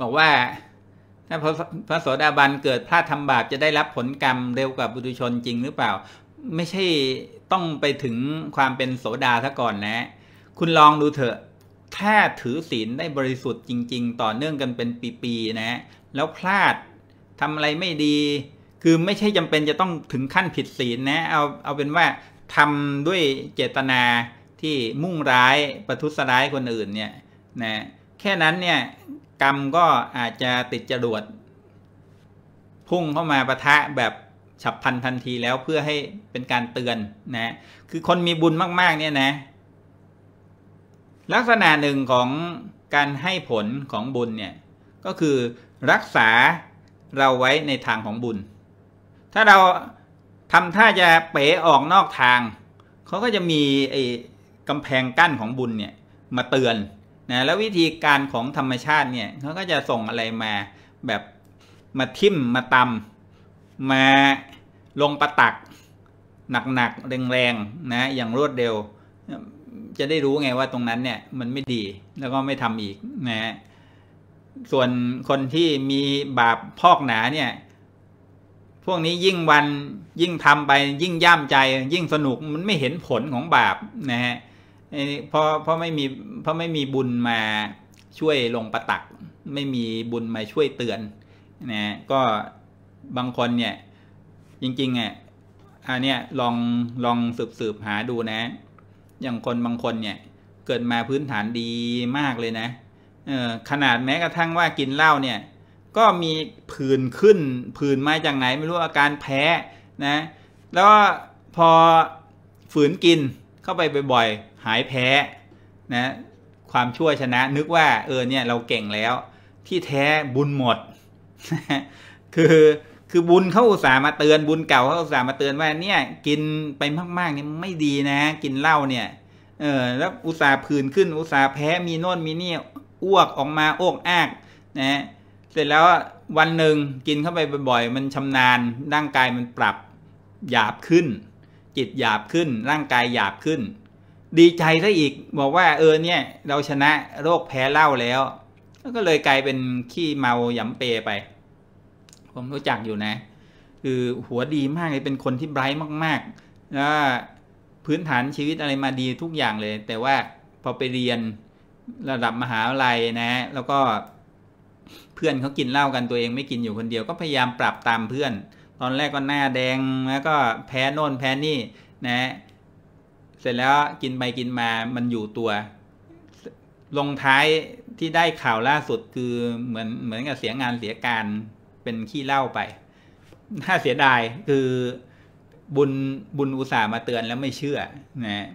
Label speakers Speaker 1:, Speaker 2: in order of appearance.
Speaker 1: บอกว่า ถ้าพระโสดาบันเกิดพลาดทำบาป จะได้รับผลกรรมเร็วกว่าบุตุชนจริงหรือเปล่า ไม่ใช่ต้องไปถึงความเป็นโสดาซะก่อนนะ คุณลองดูเถอะ ถ้าถือศีลได้บริสุทธิ์จริง ๆ ต่อเนื่องกันเป็นปีๆนะ แล้วพลาดทำอะไรไม่ดี คือไม่ใช่จำเป็นจะต้องถึงขั้นผิดศีลนะเอาเอาเป็นว่าทำด้วยเจตนาที่มุ่งร้ายประทุษร้ายคนอื่นเนี่ยนะแค่นั้นเนี่ยกรรมก็อาจจะติดจรวดพุ่งเข้ามาประทะแบบฉับพลันทันทีแล้วเพื่อให้เป็นการเตือนนะ คือคนมีบุญมาก ๆ เนี่ยนะลักษณะหนึ่งของการให้ผลของบุญเนี่ยก็คือรักษาเราไว้ในทางของบุญ ถ้าเราทำท่าจะเป๋ออกนอกทาง เขาก็จะมีไอ้กำแพงกั้นของบุญเนี่ยมาเตือนนะแล้ววิธีการของธรรมชาติเนี่ย เขาก็จะส่งอะไรมาแบบมาทิ่มมาตำมาลงประตัก หนักๆแรงๆนะ อย่างรวดเร็ว จะได้รู้ไงว่าตรงนั้นเนี่ย มันไม่ดีแล้วก็ไม่ทำอีกนะ ส่วนคนที่มีบาปพอกหนาเนี่ย พวกนี้ยิ่งวันยิ่งทำไปยิ่งย่ามใจยิ่งสนุกมันไม่เห็นผลของบาปนะฮะเพราะเพราะไม่มีเพราะไม่มีบุญมาช่วยลงประตัก ไม่มีบุญมาช่วยเตือนนะก็บางคนเนี่ย จริงๆอ่ะอันเนี้ยลองลองสืบสืบหาดูนะ อย่างคนบางคนเนี่ย เกิดมาพื้นฐานดีมากเลยนะเออขนาดแม้กระทั่งว่ากินเหล้าเนี่ย ก็มีผื่นขึ้นผื่นมาจากไหน ไม่รู้อาการแพ้นะ แล้วพอฝืนกินข้าไปบ่อยๆหายแพ้ นะ ความชั่วชนะ นึกว่า เออ เนี่ย เราเก่งแล้ว ที่แท้บุญหมด คือ คือบุญเขาอุตส่าห์มาเตือน บุญเก่าเขาอุตส่าห์มาเตือนว่า เนี่ย กินไปมากๆ เนี่ยไม่ดีนะ กินเหล้าเนี่ย เออ แล้วอุตส่าห์ผื่นขึ้น อุตส่าห์แพ้มีโน่นมีนี่อ้วกออกมาโอกอากนะเสร็จแล้ววันหนึ่งกินเข้าไปบ่อยๆ มันชำนาญร่างกายมันปรับหยาบขึ้นจิตหยาบขึ้นร่างกายหยาบขึ้น ดีใจซะอีก บอกว่าเออเนี่ยเราชนะโรคแพ้เหล้าแล้วก็เลยกลายเป็นขี้เมาหยำเปไป ผมรู้จักอยู่นะ คือหัวดีมากเลยเป็นคนที่ไบรท์มากๆนะพื้นฐานชีวิตอะไรมาดีทุกอย่างเลย แต่ว่าพอไปเรียนระดับมหาวิทยาลัยนะ แล้วก็เพื่อนเขากินเหล้ากันตัวเองไม่กินอยู่คนเดียวก็พยายามปรับตามเพื่อนตอนแรกก็หน้าแดงแล้วก็แพ้โน่นแพ้นี่ นะ เสร็จแล้วกินไปกินมา มันอยู่ตัว ลงท้ายที่ได้ข่าวล่าสุดคือเหมือนเหมือนกับเสียงานเสียการเป็นขี้เล่าไป น่าเสียดายคือบุญบุญอุตส่าห์มาเตือนแล้วไม่เชื่อ นะ